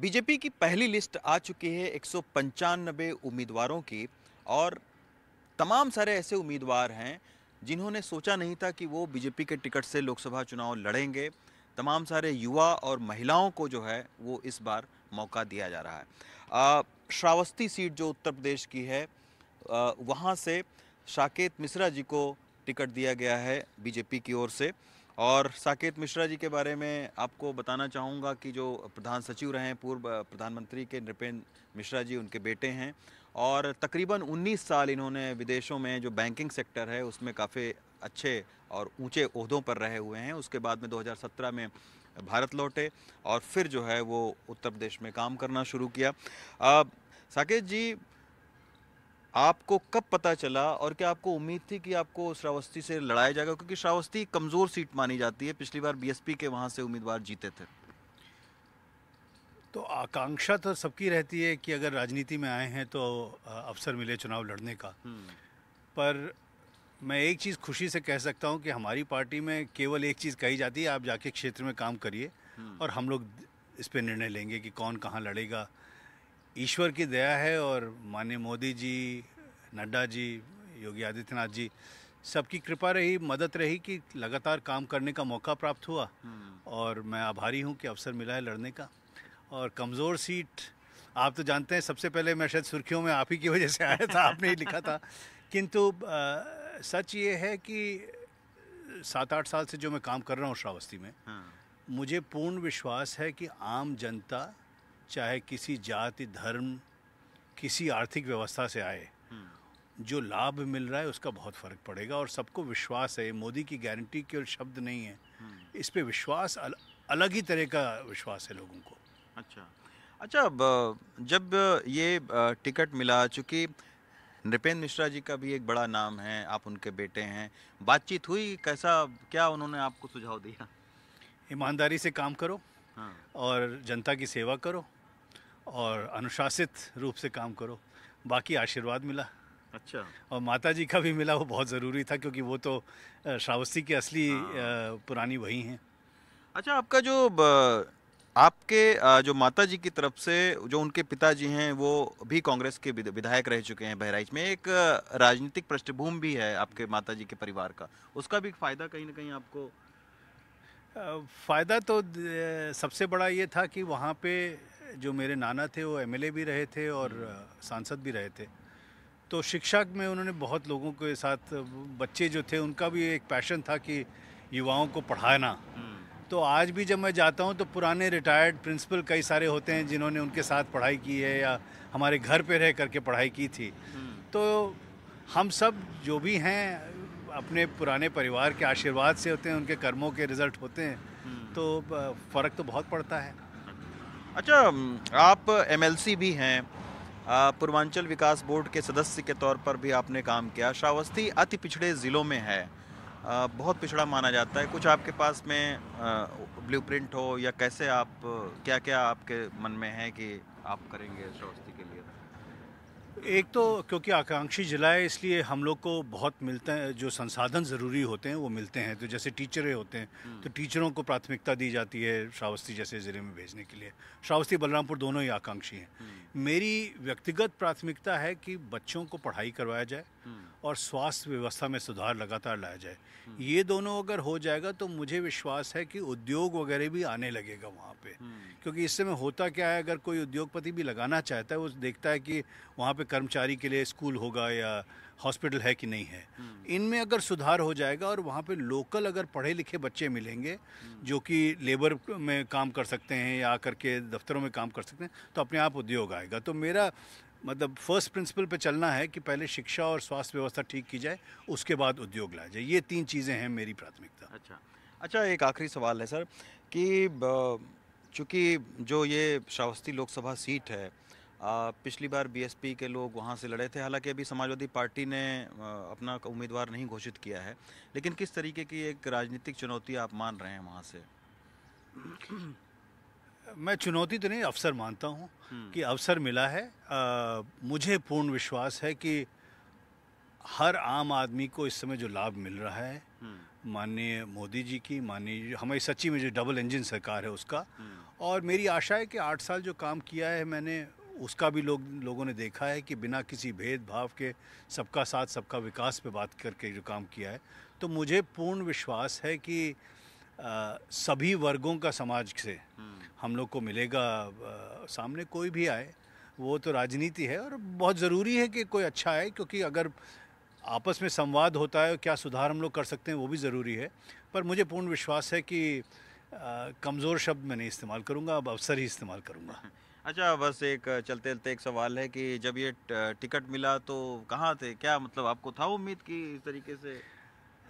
BJP की पहली list आ चुकी है एक उम्मीदवारों की और तमाम सारे ऐसे उम्मीदवार हैं जिन्होंने सोचा नहीं था कि वो बीजेपी के टिकट से लोकसभा चुनाव लड़ेंगे तमाम सारे युवा और महिलाओं को जो है वो इस बार मौका दिया जा रहा है श्रावस्ती सीट जो उत्तर प्रदेश की है आ, वहाँ से साकेत मिश्रा जी को टिकट दिया गया है बीजेपी की ओर से और साकेत मिश्रा जी के बारे में आपको बताना चाहूँगा कि जो प्रधान सचिव रहे पूर्व प्रधानमंत्री के नृपेंद्र मिश्रा जी उनके बेटे हैं और तकरीबन 19 साल इन्होंने विदेशों में जो बैंकिंग सेक्टर है उसमें काफ़ी अच्छे और ऊंचे उहदों पर रहे हुए हैं उसके बाद में 2017 में भारत लौटे और फिर जो है वो उत्तर प्रदेश में काम करना शुरू किया साकेत जी आपको कब पता चला और क्या आपको उम्मीद थी कि आपको श्रावस्ती से लड़ाया जाएगा क्योंकि श्रावस्ती कमज़ोर सीट मानी जाती है पिछली बार बीएसपी के वहाँ से उम्मीदवार जीते थे तो आकांक्षा तो सबकी रहती है कि अगर राजनीति में आए हैं तो अवसर मिले चुनाव लड़ने का हम्म। पर मैं एक चीज़ खुशी से कह सकता हूँ कि हमारी पार्टी में केवल एक चीज़ कही जाती है आप जाके क्षेत्र में काम करिए हम्म। और हम लोग इस पर निर्णय लेंगे कि कौन कहाँ लड़ेगा ईश्वर की दया है और माननीय मोदी जी नड्डा जी योगी आदित्यनाथ जी सबकी कृपा रही मदद रही कि लगातार काम करने का मौका प्राप्त हुआ हम्म। और मैं आभारी हूँ कि अवसर मिला है लड़ने का और कमज़ोर सीट आप तो जानते हैं सबसे पहले मैं शायद सुर्खियों में आप ही की वजह से आया था आपने ही लिखा था किंतु सच ये है कि सात आठ साल से जो मैं काम कर रहा हूँ श्रावस्ती में हाँ। मुझे पूर्ण विश्वास है कि आम जनता चाहे किसी जाति धर्म किसी आर्थिक व्यवस्था से आए जो लाभ मिल रहा है उसका बहुत फ़र्क पड़ेगा और सबको विश्वास है मोदी की गारंटी केवल शब्द नहीं है हम्म। इस पर विश्वास अल, अलग ही तरह का विश्वास है लोगों को अच्छा अच्छा जब ये टिकट मिला चूँकि नृपेंद्र मिश्रा जी का भी एक बड़ा नाम है आप उनके बेटे हैं बातचीत हुई कैसा क्या उन्होंने आपको सुझाव दिया ईमानदारी से काम करो हाँ। और जनता की सेवा करो और अनुशासित रूप से काम करो बाकी आशीर्वाद मिला अच्छा और माता जी का भी मिला वो बहुत ज़रूरी था क्योंकि वो तो श्रावस्ती की असली हाँ। पुरानी वही हैं अच्छा आपका जो आपके जो माता जी की तरफ से जो उनके पिताजी हैं वो भी कांग्रेस के विधायक रह चुके हैं बहराइच में एक राजनीतिक पृष्ठभूमि भी है आपके माता जी के परिवार का उसका भी फ़ायदा कहीं ना कहीं आपको फ़ायदा तो सबसे बड़ा ये था कि वहाँ पे जो मेरे नाना थे वो एम भी रहे थे और सांसद भी रहे थे तो शिक्षा में उन्होंने बहुत लोगों के साथ बच्चे जो थे उनका भी एक पैशन था कि युवाओं को पढ़ाना हम्म। तो आज भी जब मैं जाता हूँ तो पुराने रिटायर्ड प्रिंसिपल कई सारे होते हैं जिन्होंने उनके साथ पढ़ाई की है या हमारे घर पे रह करके पढ़ाई की थी हम्म। तो हम सब जो भी हैं अपने पुराने परिवार के आशीर्वाद से होते हैं उनके कर्मों के रिजल्ट होते हैं हम्म। तो फ़र्क तो बहुत पड़ता है अच्छा आप एमएलसी भी हैं पूर्वांचल विकास बोर्ड के सदस्य के तौर पर भी आपने काम किया श्रावस्ती अति पिछड़े ज़िलों में है बहुत पिछड़ा माना जाता है कुछ आपके पास में ब्लूप्रिंट हो या कैसे आप क्या क्या आपके मन में है कि आप करेंगे श्रावस्ती एक तो क्योंकि आकांक्षी जिला है इसलिए हम लोग को बहुत मिलते हैं जो संसाधन ज़रूरी होते हैं वो मिलते हैं तो जैसे टीचरें होते हैं हम्म। तो टीचरों को प्राथमिकता दी जाती है श्रावस्ती जैसे ज़िले में भेजने के लिए श्रावस्ती बलरामपुर दोनों ही आकांक्षी हैं हम्म। मेरी व्यक्तिगत प्राथमिकता है कि बच्चों को पढ़ाई करवाया जाए और स्वास्थ्य व्यवस्था में सुधार लगातार लाया जाए ये दोनों अगर हो जाएगा तो मुझे विश्वास है कि उद्योग वगैरह भी आने लगेगा वहाँ पे हम्म। क्योंकि इस समय होता क्या है अगर कोई उद्योगपति भी लगाना चाहता है वो देखता है कि वहाँ पे कर्मचारी के लिए स्कूल होगा या हॉस्पिटल है कि नहीं है हम्म। इनमें अगर सुधार हो जाएगा और वहाँ पे लोकल अगर पढ़े लिखे बच्चे मिलेंगे हम्म। जो कि लेबर में काम कर सकते हैं या आकर के दफ्तरों में काम कर सकते हैं तो अपने आप उद्योग आएगा तो मेरा मतलब फर्स्ट प्रिंसिपल पे चलना है कि पहले शिक्षा और स्वास्थ्य व्यवस्था ठीक की जाए उसके बाद उद्योग लाया जाए ये तीन चीज़ें हैं मेरी प्राथमिकता अच्छा अच्छा एक आखिरी सवाल है सर कि चूँकि जो ये श्रावस्ती लोकसभा सीट है आ, पिछली बार बीएसपी के लोग वहाँ से लड़े थे हालांकि अभी समाजवादी पार्टी ने अपना उम्मीदवार नहीं घोषित किया है लेकिन किस तरीके की एक राजनीतिक चुनौती आप मान रहे हैं वहाँ से मैं चुनौती तो नहीं अवसर मानता हूँ हम्म। कि अवसर मिला है आ, मुझे पूर्ण विश्वास है कि हर आम आदमी को इस समय जो लाभ मिल रहा है हम्म। माननीय मोदी जी की माननीय हमारी सच्ची में जो डबल इंजन सरकार है उसका हम्म। और मेरी आशा है कि आठ साल जो काम किया है मैंने उसका भी लोग लोगों ने देखा है कि बिना किसी भेदभाव के सबका साथ सबका विकास पे बात करके जो काम किया है तो मुझे पूर्ण विश्वास है कि आ, सभी वर्गों का समाज से हम्म। हम लोग को मिलेगा आ, सामने कोई भी आए वो तो राजनीति है और बहुत ज़रूरी है कि कोई अच्छा आए क्योंकि अगर आपस में संवाद होता है क्या सुधार हम लोग कर सकते हैं वो भी ज़रूरी है पर मुझे पूर्ण विश्वास है कि कमज़ोर शब्द मैं नहीं इस्तेमाल करूँगा अब अवसर ही इस्तेमाल करूँगा अच्छा बस एक चलते चलते एक सवाल है कि जब ये टिकट मिला तो कहाँ थे क्या मतलब आपको था उम्मीद कि इस तरीके से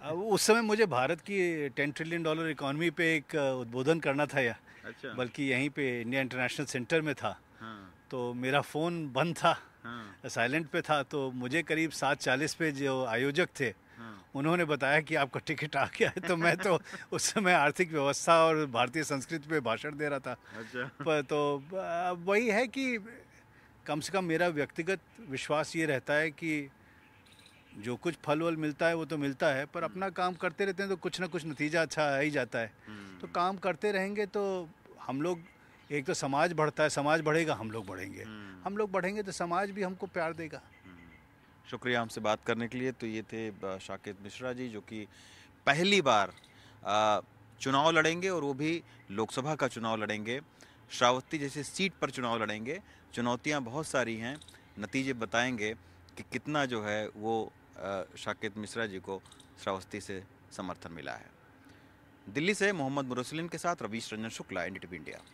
उस समय मुझे भारत की टेन ट्रिलियन डॉलर इकोनॉमी पे एक उद्बोधन करना था या अच्छा। बल्कि यहीं पे इंडिया इंटरनेशनल सेंटर में था हाँ। तो मेरा फ़ोन बंद था हाँ। साइलेंट पे था तो मुझे करीब सात चालीस पे जो आयोजक थे हाँ। उन्होंने बताया कि आपका टिकट आ गया है तो मैं तो उस समय आर्थिक व्यवस्था और भारतीय संस्कृति पे भाषण दे रहा था अच्छा। पर तो वही है कि कम से कम मेरा व्यक्तिगत विश्वास ये रहता है कि जो कुछ फल वल मिलता है वो तो मिलता है पर अपना हम्म। काम करते रहते हैं तो कुछ ना कुछ नतीजा अच्छा आ ही जाता है तो हम्म। काम करते रहेंगे तो हम लोग एक तो समाज बढ़ता है समाज बढ़ेगा हम लोग बढ़ेंगे हम्म। हम लोग बढ़ेंगे तो समाज भी हमको प्यार देगा शुक्रिया हमसे बात करने के लिए तो ये थे शाकेत मिश्रा जी जो कि पहली बार चुनाव लड़ेंगे और वो भी लोकसभा का चुनाव लड़ेंगे श्रावती जैसे सीट पर चुनाव लड़ेंगे चुनौतियाँ बहुत सारी हैं नतीजे बताएंगे कि कितना जो है वो साकेत मिश्रा जी को श्रावस्ती से समर्थन मिला है दिल्ली से मोहम्मद मुरसलिन के साथ रवीश रंजन शुक्ला एन इंडिया